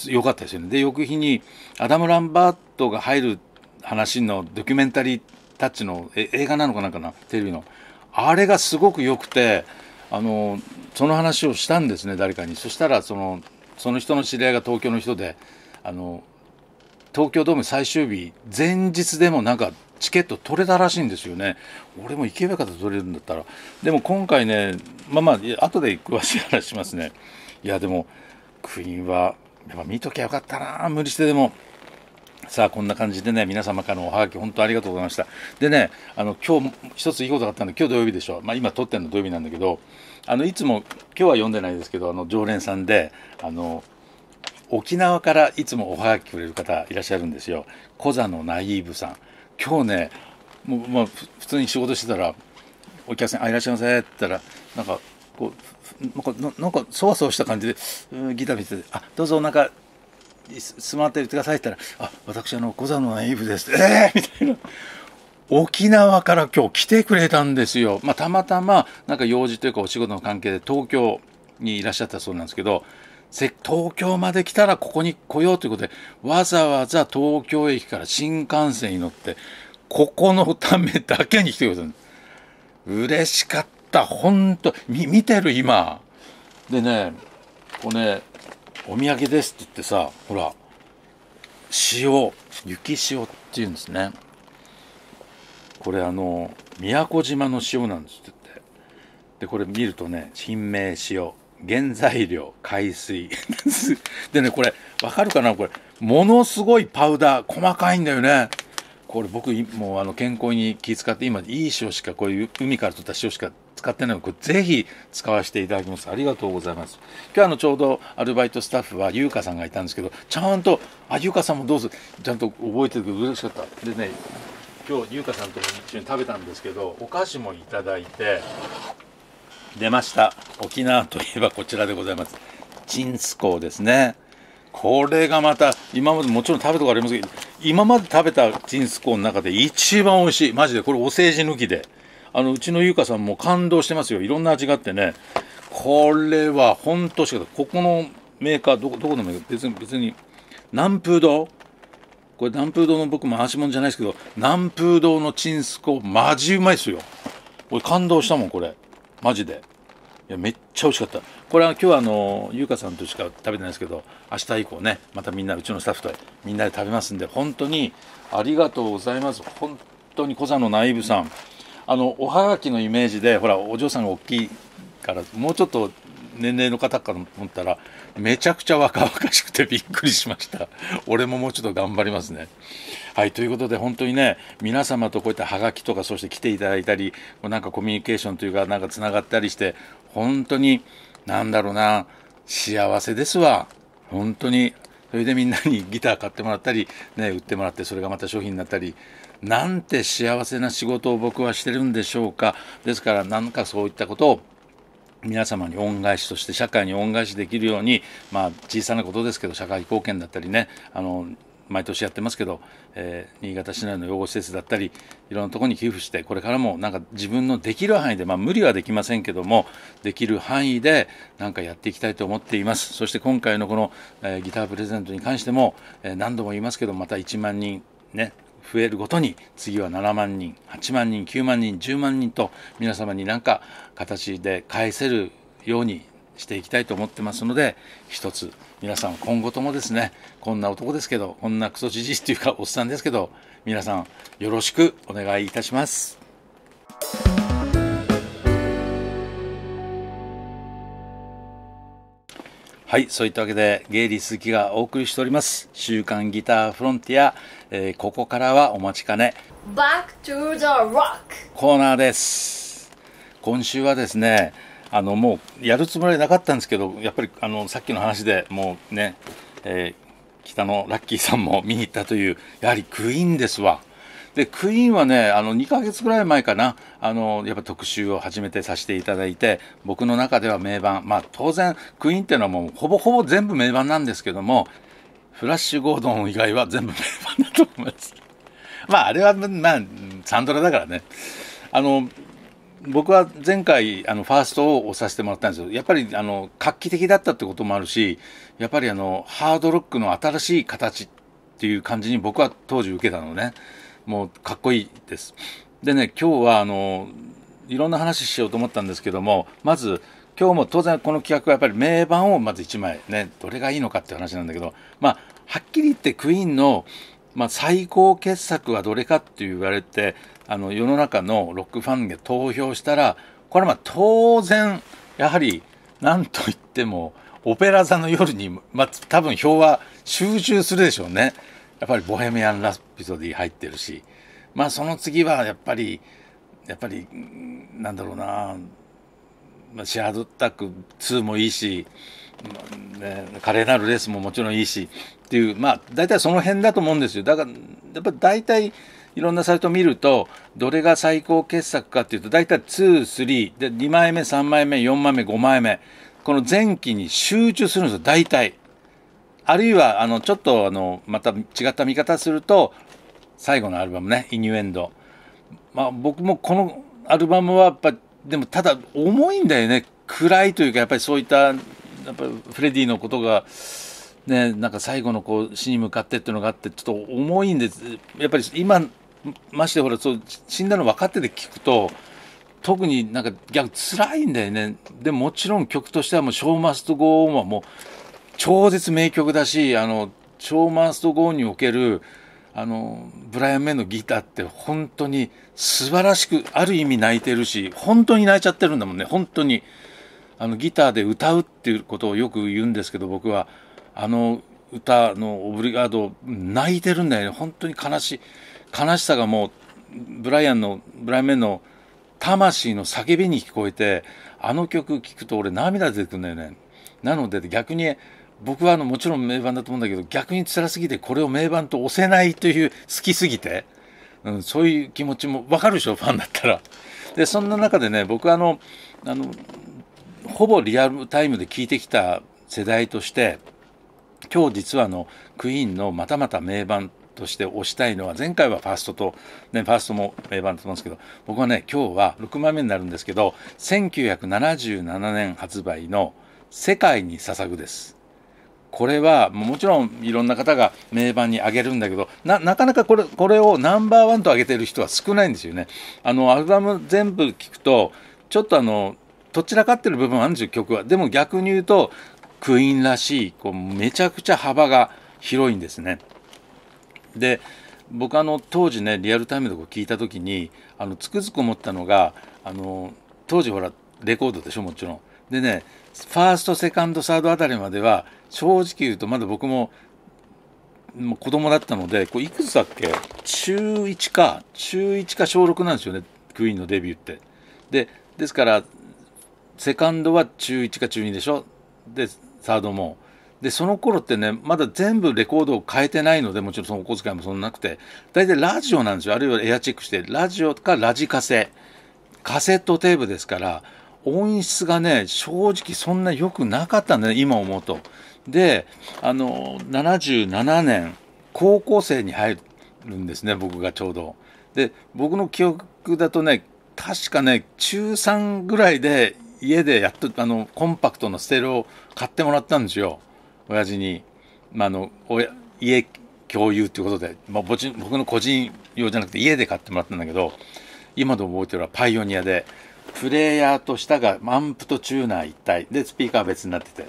A: 良かったですよね。で翌日にアダム・ランバートが入る話のドキュメンタリータッチの映画なのかなんかなテレビのあれがすごく良くてあのその話をしたんですね誰かにそしたらそのその人の知り合いが東京の人であの東京ドーム最終日前日でもなんかチケット取れたらしいんですよね俺も行けばよかった取れるんだったらでも今回ねまあまあ後で詳しい話しますねいやでもクイーンはやっぱ見ときゃよかったな無理してでも。さあ、こんな感じでね、皆様からのおはがき、本当ありがとうございました。でね、あの、今日、一ついいことがあったので、今日土曜日でしょ。まあ、今撮ってるの土曜日なんだけど、あの、いつも、今日は読んでないですけど、あの、常連さんで、あの、沖縄からいつもおはがきくれる方いらっしゃるんですよ。コザのナイーブさん。今日ね、もう、まあ、普通に仕事してたら、お客さん、あ、いらっしゃいませって言ったら、なんか、こう、なんかなんかそわそわした感じでギター見てて「あどうぞなんか座って言ってください」って言ったら「あ私あの小座のナイーブです」ええー、みたいな。沖縄から今日来てくれたんですよ。まあ、たまたま、なんか用事というかお仕事の関係で東京にいらっしゃったそうなんですけど、せ東京まで来たらここに来ようということで、わざわざ東京駅から新幹線に乗って、ここのためだけに来てくれたんです。嬉しかった。った本当見てる今でねこれ、ね、お土産ですって言ってさほら塩雪塩っていうんですねこれあの宮古島の塩なんですって言ってでこれ見るとね品名塩原材料海水 でねこれわかるかなこれものすごいパウダー細かいんだよねこれ僕もうあの健康に気遣って今いい塩しかこういう海から取った塩しか使ってないので、ぜひ使わせていただきます。ありがとうございます。今日あのちょうどアルバイトスタッフは優香さんがいたんですけど、ちゃんと、あ、優香さんもどうぞ、ちゃんと覚えてるけど嬉しかった。でね、今日優香さんと一緒に食べたんですけど、お菓子もいただいて、出ました。沖縄といえばこちらでございます。チンスコーですね。これがまた、今までもちろん食べたことありますけど、今まで食べたチンスコーの中で一番美味しい。マジで、これお世辞抜きで。あのうちの優香さんも感動してますよいろんな味があってねこれは本当しかここのメーカーどこどこのメーカー別に別に南風堂これ南風堂の僕も足物じゃないですけど南風堂のチンスコマジうまいっすよ俺感動したもんこれマジでいやめっちゃ美味しかったこれは今日はあの優香さんとしか食べてないですけど明日以降ねまたみんなうちのスタッフとみんなで食べますんで本当にありがとうございます本当に小座のナイブさんあのおはがきのイメージでほらお嬢さんが大きいからもうちょっと年齢の方かと思ったらめちゃくちゃ若々しくてびっくりしました俺ももうちょっと頑張りますねはいということで本当にね皆様とこういったはがきとかそして来ていただいたりなんかコミュニケーションというかなんかつながったりして本当になんだろうな幸せですわ本当にそれでみんなにギター買ってもらったり、ね、売ってもらってそれがまた商品になったりなんて幸せな仕事を僕はしてるんでしょうかですから何かそういったことを皆様に恩返しとして社会に恩返しできるように、まあ、小さなことですけど社会貢献だったりねあの毎年やってますけど、えー、新潟市内の養護施設だったりいろんなとこに寄付してこれからもなんか自分のできる範囲で、まあ、無理はできませんけどもできる範囲でなんかやっていきたいと思っていますそして今回のこの、えー、ギタープレゼントに関しても、えー、何度も言いますけどまた1万人ね増えるごとに次は7万人8万人9万人10万人と皆様になんか形で返せるようにしていきたいと思ってますので一つ皆さん今後ともですねこんな男ですけどこんなクソじじいっていうかおっさんですけど皆さんよろしくお願いいたします。はい、そういったわけで、ゲイリー鈴木がお送りしております。週刊ギターフロンティア、えー、ここからはお待ちかね。Back to the Rock! コーナーです。今週はですね、あの、もう、やるつもりはなかったんですけど、やっぱり、あの、さっきの話でもうね、えー、北のラッキーさんも見に行ったという、やはりクイーンですわ。でクイーンはねあの2ヶ月ぐらい前かなあのやっぱ特集を始めてさせていただいて僕の中では名盤まあ当然クイーンっていうのはもうほぼほぼ全部名盤なんですけどもフラッシュ・ゴードン以外は全部名盤だと思いますまああれはまあサンドラだからねあの僕は前回あのファーストを押させてもらったんですけどやっぱりあの画期的だったってこともあるしやっぱりあのハードロックの新しい形っていう感じに僕は当時受けたのね。もうかっこいいです。でね今日はあのいろんな話しようと思ったんですけどもまず今日も当然この企画はやっぱり名盤をまず1枚ねどれがいいのかっていう話なんだけどまあはっきり言ってクイーンの、まあ、最高傑作はどれかって言われてあの世の中のロックファンが投票したらこれはまあ当然やはり何と言ってもオペラ座の夜に、まあ、多分票は集中するでしょうね。やっぱり「ボヘミアン・ラピソディ」入ってるしまあその次はやっぱりやっぱりなんだろうな、まあ、シェアドタック2もいいし、ね、華麗なるレースももちろんいいしっていうまあ大体その辺だと思うんですよだからやっぱ大体いろんなサイト見るとどれが最高傑作かっていうと大体23で2枚目3枚目4枚目5枚目この前期に集中するんですよ大体。あるいはあのちょっとあのまた違った見方すると最後のアルバムね「イニュエンド」まあ、僕もこのアルバムはやっぱでもただ重いんだよね暗いというかやっぱりそういったやっぱフレディのことが。ね、なんか最後のこう死に向かってっていうのがあってちょっと重いんですやっぱり今ましてほらそう死んだの分かってて聞くと特になんか逆辛いんだよねでもちろん曲としてはもう「ショーマストゴーンはもう超絶名曲だしあの超マンストゴーにおけるあのブライアン・メンのギターって本当に素晴らしくある意味泣いてるし本当に泣いちゃってるんだもんね本当にあのギターで歌うっていうことをよく言うんですけど僕はあの歌の「オブリガード」泣いてるんだよね本当に悲しい悲しさがもうブライアンのブライアン・メンの魂の叫びに聞こえてあの曲聴くと俺涙出てくるんだよねなので逆に僕はあのもちろん名盤だと思うんだけど逆に辛すぎてこれを名盤と押せないという好きすぎて、うん、そういう気持ちも分かるでしょファンだったら。でそんな中でね僕はあのあのほぼリアルタイムで聞いてきた世代として今日実はあのクイーンのまたまた名盤として押したいのは前回はファーストと、ね、ファーストも名盤だと思うんですけど僕はね今日は6枚目になるんですけど1977年発売の「世界に捧ぐ」です。これはもちろんいろんな方が名盤に上げるんだけどなかなかこれこれをナンバーワンと上げてる人は少ないんですよね。あのアルバム全部聞くとちょっとあのどちらかってる部分あるんですよ曲は。でも逆に言うとクイーンらしいこうめちゃくちゃ幅が広いんですね。で僕あの当時ねリアルタイムで聞いた時にあのつくづく思ったのがあの当時ほらレコードでしょもちろん。でねファーストセカンドサードあたりまでは正直言うとまだ僕も子供だったのでこいくつだっけ中1か中1か小6なんですよねクイーンのデビューって。でですからセカンドは中1か中2でしょでサードも。でその頃ってねまだ全部レコードを変えてないのでもちろんそのお小遣いもそんななくて大体ラジオなんですよあるいはエアチェックしてラジオかラジカセカセットテープですから音質がね正直そんな良くなかったんだね今思うと。であの77年高校生に入るんですね僕がちょうど。で僕の記憶だとね確かね中3ぐらいで家でやっとあのコンパクトのステレオを買ってもらったんですよ親父に、まあ、あの親家共有っていうことで、まあ、僕の個人用じゃなくて家で買ってもらったんだけど今でも覚えてるのはパイオニアでプレイヤーと下がアンプとチューナー一体でスピーカー別になってて。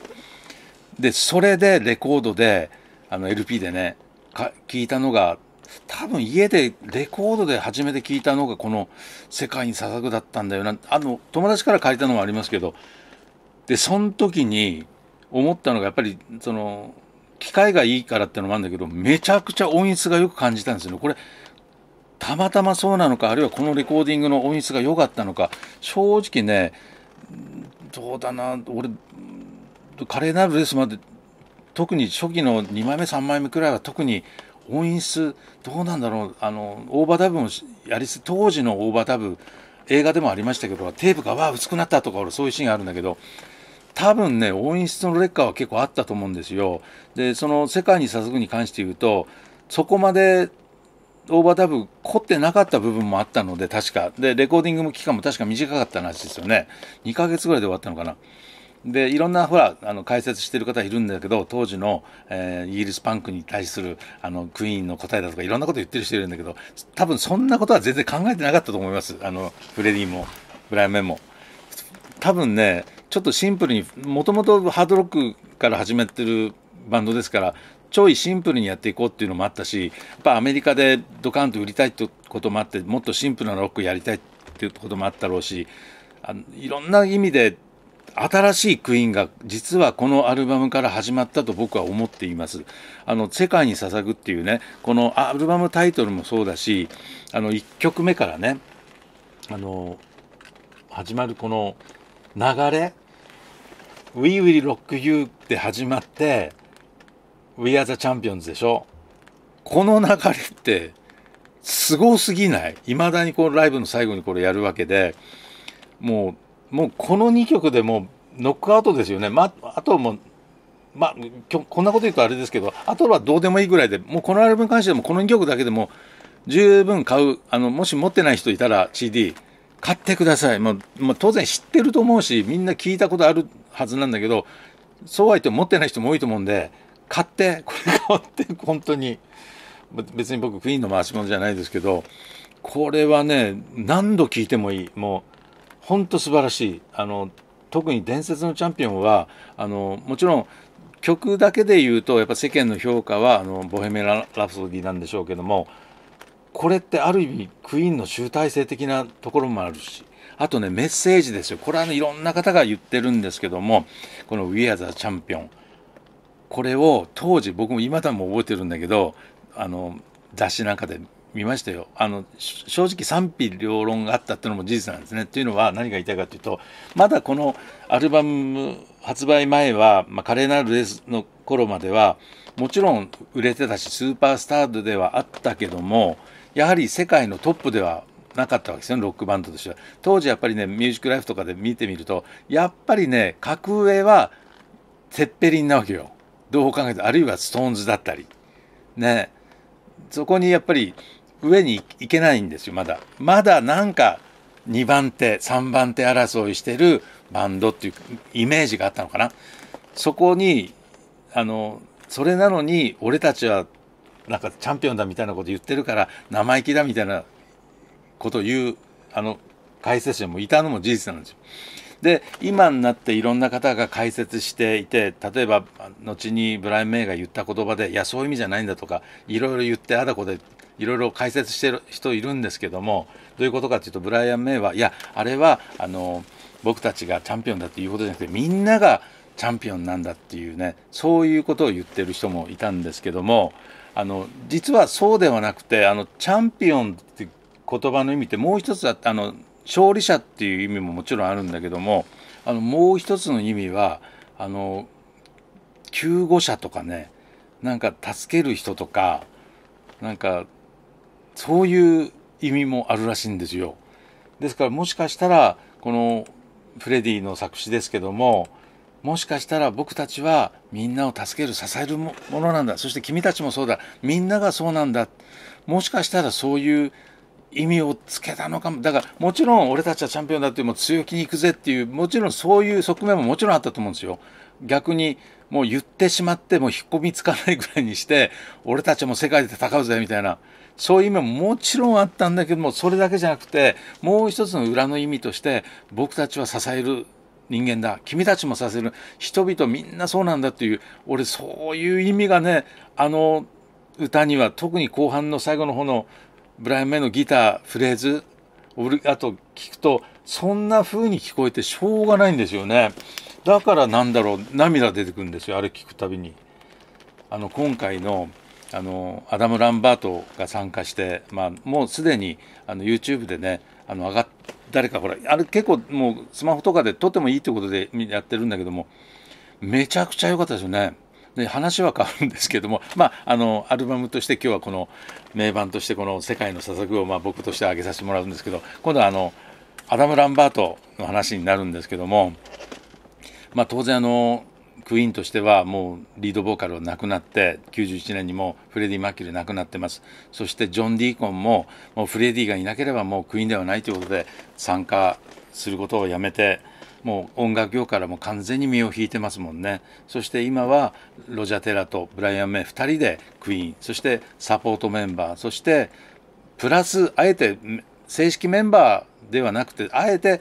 A: でそれでレコードであの LP でねか聞いたのが多分家でレコードで初めて聞いたのがこの「世界に捧ぐ」だったんだよなあの友達から借りたのもありますけどでその時に思ったのがやっぱりその機械がいいからってのもあるんだけどめちゃくちゃ音質がよく感じたんですよねこれたまたまそうなのかあるいはこのレコーディングの音質が良かったのか正直ねどうだな俺華麗なるレースまで特に初期の2枚目3枚目くらいは特に音質どうなんだろうあのオーバーダブもやりす当時のオーバーダブ映画でもありましたけどテープがわ薄くなったとかそういうシーンがあるんだけど多分ね音質の劣化は結構あったと思うんですよでその「世界に捧ぐ」に関して言うとそこまでオーバーダブ凝ってなかった部分もあったので確かでレコーディングも期間も確か短かった話ですよね2ヶ月ぐらいで終わったのかなでいろんなほらあの解説してる方いるんだけど当時の、えー、イギリスパンクに対するあのクイーンの答えだとかいろんなこと言ってる人いるんだけど多分そんなことは全然考えてなかったと思いますあのフレディもブライアン・メも。多分ねちょっとシンプルにもともとハードロックから始めてるバンドですからちょいシンプルにやっていこうっていうのもあったしやっぱアメリカでドカンと売りたいってこともあってもっとシンプルなロックやりたいっていうこともあったろうしあのいろんな意味で新しいクイーンが実はこのアルバムから始まったと僕は思っています。あの「世界に捧ぐ」っていうねこのアルバムタイトルもそうだしあの1曲目からねあの始まるこの流れ「We Will Rock You」って始まって「We Are the Champions」でしょこの流れってすごすぎない未だにこうライブの最後にこれやるわけでもうもうこの2曲でもノックアウトですよね、まあ、あともまあ、こんなこと言うとあれですけどあとはどうでもいいぐらいでもうこのアルバムに関してもこの2曲だけでも十分買うあのもし持ってない人いたら CD 買ってくださいもう、まあ、当然知ってると思うしみんな聞いたことあるはずなんだけどそうは言っても持ってない人も多いと思うんで買ってこれ買って本当に別に僕クイーンの回し物じゃないですけどこれはね何度聞いてもいいもう本当素晴らしいあの特に伝説のチャンピオンはあのもちろん曲だけで言うとやっぱ世間の評価はあのボヘミアン・ラプソディなんでしょうけどもこれってある意味クイーンの集大成的なところもあるしあとねメッセージですよこれはねいろんな方が言ってるんですけどもこの「We Are the Champion」これを当時僕も今だも覚えてるんだけどあの雑誌なんかで見ましたよあの正直賛否両論があったっていうのも事実なんですね。というのは何が言いたいかというとまだこのアルバム発売前は、まあ、華麗なるレースの頃まではもちろん売れてたしスーパースターではあったけどもやはり世界のトップではなかったわけですよねロックバンドとしては。当時やっぱりね「ミュージックライフとかで見てみるとやっぱりね格上はてッペリンなわけよ。どう考えてあるいはストーンズだったり。ねそこにやっぱり上に行けないんですよまだまだなんか2番手3番手争いしてるバンドっていうイメージがあったのかなそこにあのそれなのに俺たちはなんかチャンピオンだみたいなこと言ってるから生意気だみたいなことを言うあの解説者もいたのも事実なんですよ。で今になっていろんな方が解説していて例えば後にブライン・メイが言った言葉で「いやそういう意味じゃないんだ」とかいろいろ言ってあだこでいろいろ解説してる人いるんですけどもどういうことかというとブライアン・メイはいやあれはあの僕たちがチャンピオンだっていうことじゃなくてみんながチャンピオンなんだっていうねそういうことを言ってる人もいたんですけどもあの実はそうではなくてあのチャンピオンって言葉の意味ってもう一つあの勝利者っていう意味ももちろんあるんだけどもあのもう一つの意味はあの救護者とかねなんか助ける人とかなんかそういう意味もあるらしいんですよ。ですからもしかしたらこのフレディの作詞ですけどももしかしたら僕たちはみんなを助ける支えるものなんだそして君たちもそうだみんながそうなんだもしかしたらそういう意味をつけたのかもだからもちろん俺たちはチャンピオンだってもう強気に行くぜっていうもちろんそういう側面ももちろんあったと思うんですよ。逆にもう言ってしまってもう引っ込みつかないぐらいにして俺たちも世界で戦うぜみたいなそういう意味ももちろんあったんだけどもそれだけじゃなくてもう一つの裏の意味として僕たちは支える人間だ君たちもさせる人々みんなそうなんだっていう俺そういう意味がねあの歌には特に後半の最後の方のブライアン・メイのギターフレーズあとリ聞くとそんな風に聞こえてしょうがないんですよねだからなんだろう涙出てくるんですよあれ聞くたびにあの今回のあのアダム・ランバートが参加して、まあ、もうすでにあの YouTube でねあの上が誰かほらあれ結構もうスマホとかで撮ってもいいってことでやってるんだけどもめちゃくちゃ良かったですよね。で話は変わるんですけども、まあ、あのアルバムとして今日はこの名盤としてこの「世界のささく」をまあ僕として挙げさせてもらうんですけど今度はあのアダム・ランバートの話になるんですけども、まあ、当然あのクイーンとしてはもうリードボーカルはなくなって91年にもフレディ・マーキュリー亡くなってますそしてジョン・ディーコンももうフレディがいなければもうクイーンではないということで参加することをやめてもう音楽業からも完全に身を引いてますもんねそして今はロジャ・テラとブライアン・メイ2人でクイーンそしてサポートメンバーそしてプラスあえて正式メンバーではなくてあえて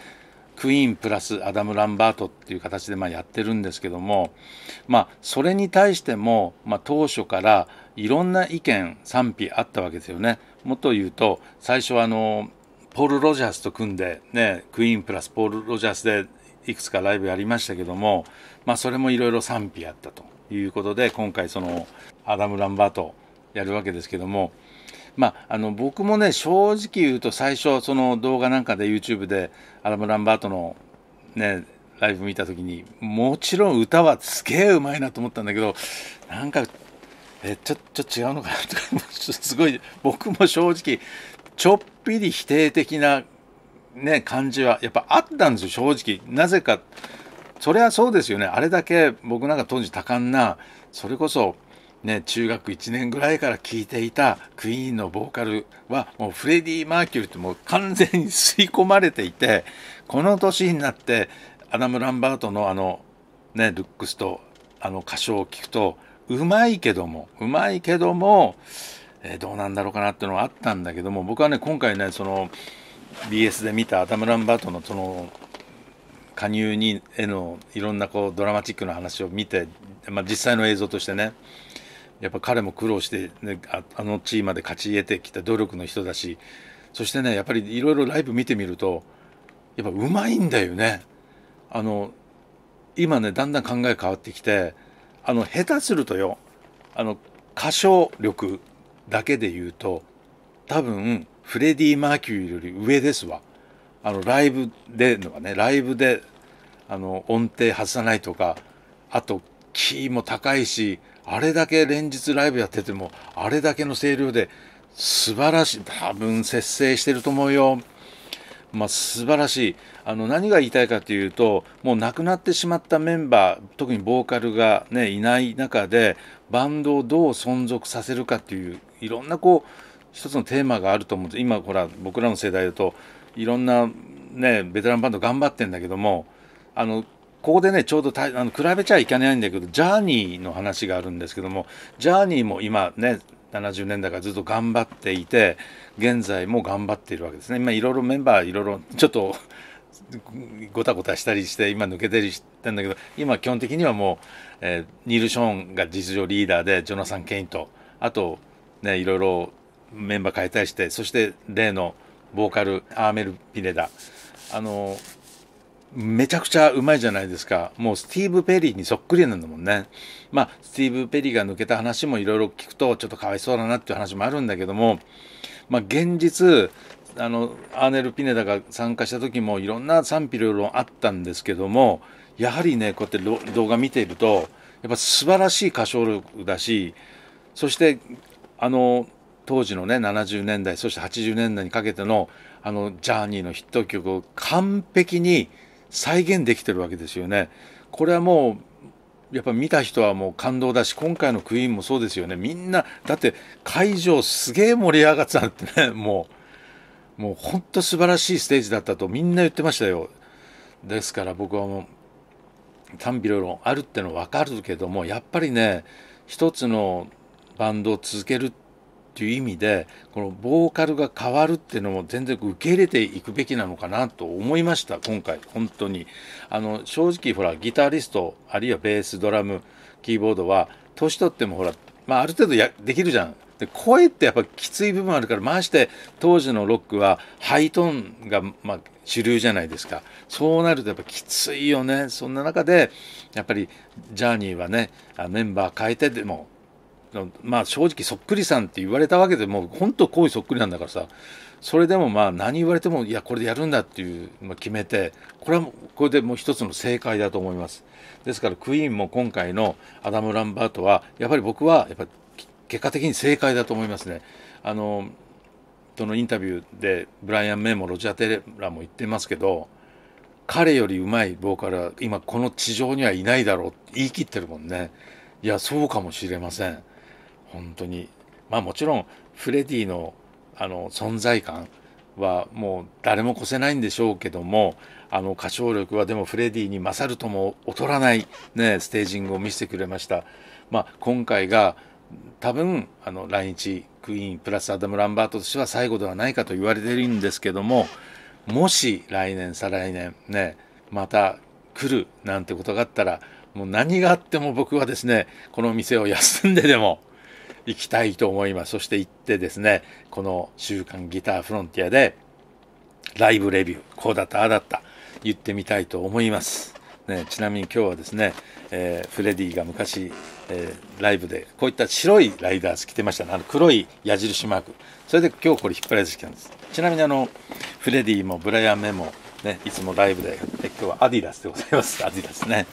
A: クイーンプラスアダム・ランバートっていう形でまやってるんですけども、まあ、それに対しても、まあ、当初からいろんな意見賛否あったわけですよね。もっと言うと最初はあのポール・ロジャースと組んで、ね、クイーンプラスポール・ロジャースでいくつかライブやりましたけども、まあ、それもいろいろ賛否あったということで今回そのアダム・ランバートやるわけですけどもまあ、あの僕もね正直言うと最初その動画なんかで YouTube でアラム・ランバートのねライブ見た時にもちろん歌はすげえうまいなと思ったんだけどなんかえちょっと違うのかなとか すごい僕も正直ちょっぴり否定的な、ね、感じはやっぱあったんですよ正直なぜかそれはそうですよねあれだけ僕なんか当時多感なそれこそね、中学1年ぐらいから聴いていたクイーンのボーカルはもうフレディ・マーキュリーってもう完全に吸い込まれていてこの年になってアダム・ランバートのあの、ね、ルックスとあの歌唱を聴くとうまいけどもうまいけども、えー、どうなんだろうかなっていうのはあったんだけども僕はね今回ねその BS で見たアダム・ランバートのその加入にへのいろんなこうドラマチックな話を見て、まあ、実際の映像としてねやっぱ彼も苦労して、ね、あの地位まで勝ち得てきた努力の人だしそしてねやっぱりいろいろライブ見てみるとやっぱうまいんだよね。あの今ねだんだん考え変わってきてあの下手するとよあの歌唱力だけで言うと多分フレディ・マーキュリーより上ですわあのライブでのはねライブであの音程外さないとかあとキーも高いしあれだけ連日ライブやってても、あれだけの声量で、素晴らしい、多分節制してると思うよ。まあ、素晴らしいあの何が言いたいかというともう亡くなってしまったメンバー特にボーカルが、ね、いない中でバンドをどう存続させるかっていういろんなこう一つのテーマがあると思う今ほら僕らの世代だといろんな、ね、ベテランバンド頑張ってんだけどもあのここでねちょうどたあの比べちゃいけないんだけどジャーニーの話があるんですけどもジャーニーも今ね70年代からずっと頑張っていて現在も頑張っているわけですね。今いろいろメンバーいろいろちょっとごたごたしたりして今抜けてりしてんだけど今基本的にはもう、えー、ニール・ショーンが実情リーダーでジョナサン・ケインとあとねいろいろメンバー変えたりしてそして例のボーカルアーメル・ピレダあのめちゃくちゃうまいじゃないですか。もうスティーブ・ペリーにそっくりなんだもんね。まあ、スティーブ・ペリーが抜けた話もいろいろ聞くと、ちょっとかわいそうだなっていう話もあるんだけども、まあ、現実、あの、アーネル・ピネダが参加した時もいろんな賛否両論あったんですけども、やはりね、こうやって動画見ていると、やっぱ素晴らしい歌唱力だし、そして、あの、当時のね、70年代、そして80年代にかけての、あの、ジャーニーのヒット曲を完璧に再現できてるわけですよね。これはもうやっぱ見た人はもう感動だし今回のクイーンもそうですよねみんなだって会場すげえ盛り上がってたってね もうもうほんと素晴らしいステージだったとみんな言ってましたよですから僕はもう賛否両論あるっての分かるけどもやっぱりね一つのバンドを続けるっていう意味でこのボーカルが変わるっていうのも全然受け入れていくべきなのかなと思いました今回本当にあの正直ほらギタリストあるいはベースドラムキーボードは年取ってもほら、まあ、ある程度やできるじゃんで声ってやっぱきつい部分あるからまして当時のロックはハイトーンがま主流じゃないですかそうなるとやっぱきついよねそんな中でやっぱりジャーニーはねメンバー変えてでもまあ正直そっくりさんって言われたわけでもう本当行為そっくりなんだからさそれでもまあ何言われてもいやこれでやるんだっていうの決めてこれはこれでもう一つの正解だと思いますですからクイーンも今回のアダム・ランバートはやっぱり僕はやっぱ結果的に正解だと思いますねあのどのインタビューでブライアン・メイもロジャー・テレラも言ってますけど彼よりうまいボーカルは今この地上にはいないだろうって言い切ってるもんねいやそうかもしれません本当にまあもちろんフレディのあの存在感はもう誰も越せないんでしょうけどもあの歌唱力はでもフレディに勝るとも劣らない、ね、ステージングを見せてくれました、まあ、今回が多分あの来日クイーンプラスアダム・ランバートとしては最後ではないかと言われてるんですけどももし来年再来年ねまた来るなんてことがあったらもう何があっても僕はですねこの店を休んででも行きたいと思います。そして行ってですね、この週刊ギターフロンティアでライブレビュー、こうだった、ああだった、言ってみたいと思います。ね、ちなみに今日はですね、えー、フレディが昔、えー、ライブでこういった白いライダース着てましたねあの黒い矢印マークそれで今日これ引っ張られてきたんですちなみにあのフレディもブライアン・メもね、いつもライブでて、今日はアディダスでございますアディダスね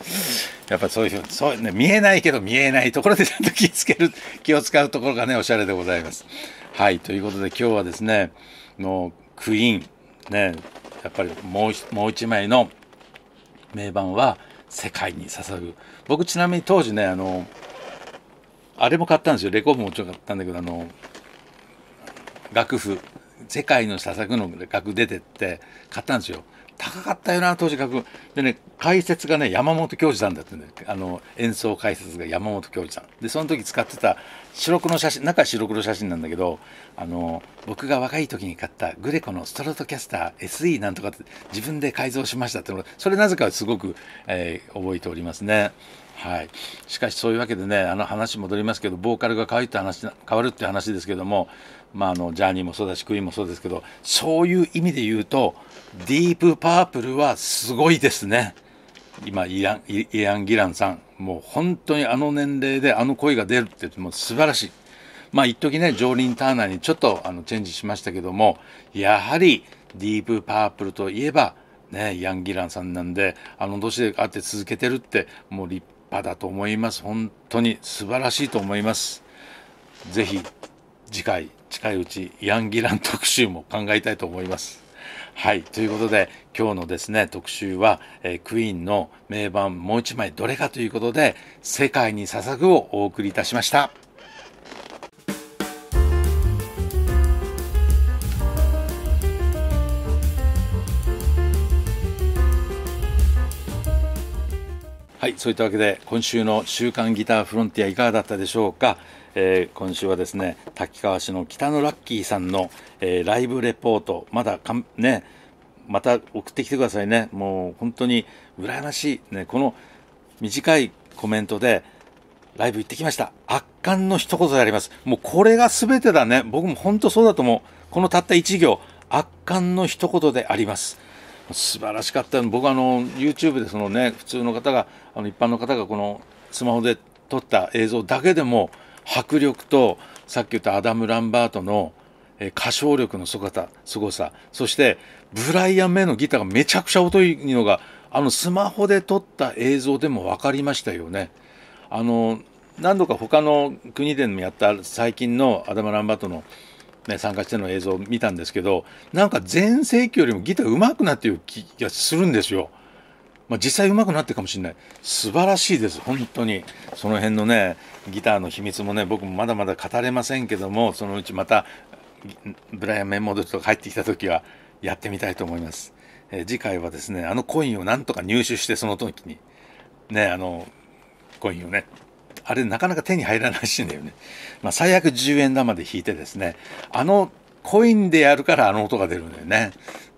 A: やっぱそういうそういう、ね、見えないけど見えないところでちゃんと気をつける気を使うところがねおしゃれでございますはいということで今日はですねのクイーンねやっぱりもうもう一枚の名盤は世界に捧ぐ僕ちなみに当時ねあのあれも買ったんですよレコードもちょっと買ったんだけどあの楽譜世界の捧ぐの楽出てって買ったんですよ高かったよな当時学でね解説がね山本教授さんだったんだあの演奏解説が山本教授さんでその時使ってた白黒写真中白黒写真なんだけどあの僕が若い時に買ったグレコのストロトキャスター SE なんとかって自分で改造しましたってそれなぜかすごく、えー、覚えておりますね。はい、しかし、そういうわけでねあの話戻りますけどボーカルが変わるって話変わるって話ですけども、まあ、あのジャーニーもそうだしクイーンもそうですけどそういう意味で言うとディープパープルはすごいですね。今イアン・イアンギランさんもう本当にあの年齢であの声が出るってもっても素晴らしい。まあ一時ね、ジョーリン・ターナーにちょっとあのチェンジしましたけども、やはりディープパープルといえば、ね、ヤン・ギランさんなんで、あの年で会って続けてるって、もう立派だと思います。本当に素晴らしいと思います。ぜひ次回近いうちヤンギラン特集も考えたいと思います。はい。ということで、今日のですね、特集は、えー、クイーンの名盤もう一枚どれかということで、世界に捧ぐをお送りいたしました。はいそういったわけで今週の「週刊ギターフロンティア」いかがだったでしょうか、えー、今週はですね滝川市の北野ラッキーさんの、えー、ライブレポートまだかんねまた送ってきてくださいねもう本当に羨ましい、ね、この短いコメントでライブ行ってきました圧巻の一言でありますもうこれが全てだね僕も本当そうだと思うこのたった1行圧巻の一言であります素晴らしかった僕あの YouTube でそのね普通の方があの一般の方がこのスマホで撮った映像だけでも迫力とさっき言ったアダム・ランバートの、え歌唱力のすごさすごさそしてブライアン・メイのギターがめちゃくちゃ音いいのがあのスマホで撮った映像でも分かりましたよね。あの何度か他の国でもやった最近のアダム・ランバートのね、参加しての映像を見たんですけどなんか全盛期よりもギター上手くなってる気がするんですよ。まあ、実際上手くなってるかもしれない素晴らしいです本当にその辺のねギターの秘密もね僕もまだまだ語れませんけどもそのうちまたブライアン・メンモードとか入ってきた時はやってみたいと思います。えー、次回はですねあのコインをなんとか入手してその時にねあのコインをねあれなかなか手に入らないしんだよね。まあ、最悪10円玉で引いてですね、あのコインでやるからあの音が出るんだよね。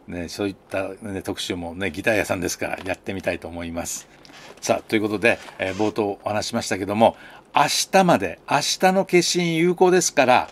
A: ね、そういった、ね、特集もね、ギター屋さんですからやってみたいと思います。さあ、ということで、えー、冒頭お話しましたけども、明日まで、明日の決心有効ですから、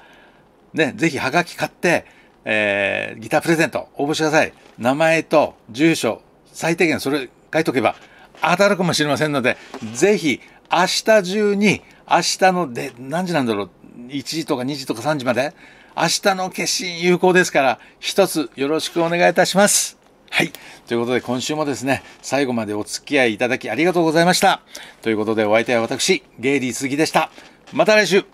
A: ね、ぜひハガキ買って、えー、ギタープレゼント応募してください。名前と住所、最低限それ書いとけば当たるかもしれませんので、ぜひ明日中に、明日ので、何時なんだろう、1時とか2時とか3時まで、明日の決心有効ですから、一つよろしくお願いいたします。はい。ということで、今週もですね、最後までお付き合いいただきありがとうございました。ということで、お相手は私、ゲイリー杉でした。また来週